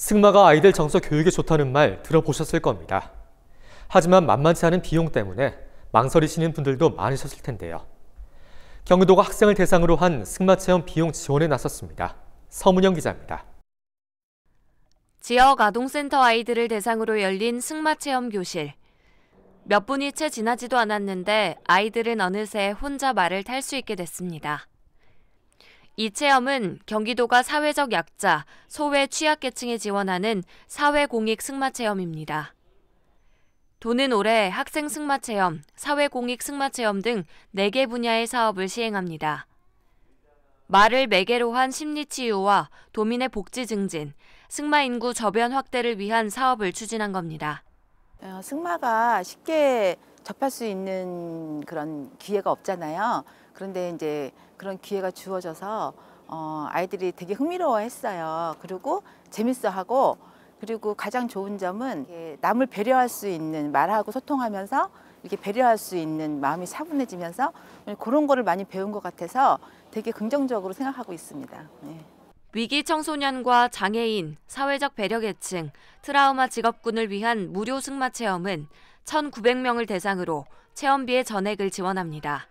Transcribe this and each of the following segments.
승마가 아이들 정서 교육에 좋다는 말 들어보셨을 겁니다. 하지만 만만치 않은 비용 때문에 망설이시는 분들도 많으셨을 텐데요. 경기도가 학생을 대상으로 한 승마 체험 비용 지원에 나섰습니다. 서문영 기자입니다. 지역 아동센터 아이들을 대상으로 열린 승마 체험 교실. 몇 분이 채 지나지도 않았는데 아이들은 어느새 혼자 말을 탈 수 있게 됐습니다. 이 체험은 경기도가 사회적 약자, 소외 취약계층에 지원하는 사회공익 승마체험입니다. 도는 올해 학생 승마체험, 사회공익 승마체험 등 4개 분야의 사업을 시행합니다. 말을 매개로 한 심리치유와 도민의 복지 증진, 승마 인구 저변 확대를 위한 사업을 추진한 겁니다. 어, 승마가 쉽게 접할 수 있는 그런 기회가 없잖아요. 그런데 이제 그런 기회가 주어져서 어, 아이들이 되게 흥미로워했어요. 그리고 재밌어하고 그리고 가장 좋은 점은 남을 배려할 수 있는 말하고 소통하면서 이렇게 배려할 수 있는 마음이 차분해지면서 그런 거를 많이 배운 것 같아서 되게 긍정적으로 생각하고 있습니다. 네. 위기 청소년과 장애인, 사회적 배려 계층, 트라우마 직업군을 위한 무료 승마 체험은 1,900명을 대상으로 체험비의 전액을 지원합니다.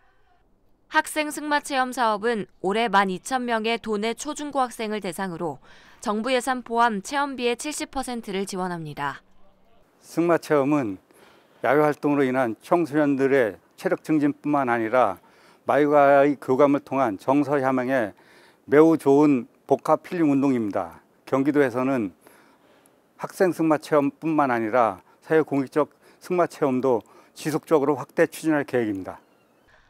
학생 승마 체험 사업은 올해 12,000명의 도내 초중고 학생을 대상으로 정부 예산 포함 체험비의 70%를 지원합니다. 승마 체험은 야외 활동으로 인한 청소년들의 체력 증진뿐만 아니라 마이와의 교감을 통한 정서 향응에 매우 좋은 복합 필름 운동입니다. 경기도에서는 학생 승마 체험뿐만 아니라 사회 공익적 승마 체험도 지속적으로 확대 추진할 계획입니다.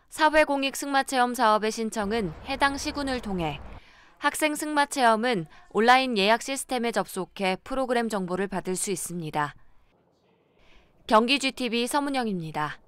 사회공익 승마체험 사업의 신청은 해당 시군을 통해 학생 승마체험은 온라인 예약 시스템에 접속해 프로그램 정보를 받을 수 있습니다. 경기 GTV 서문영입니다.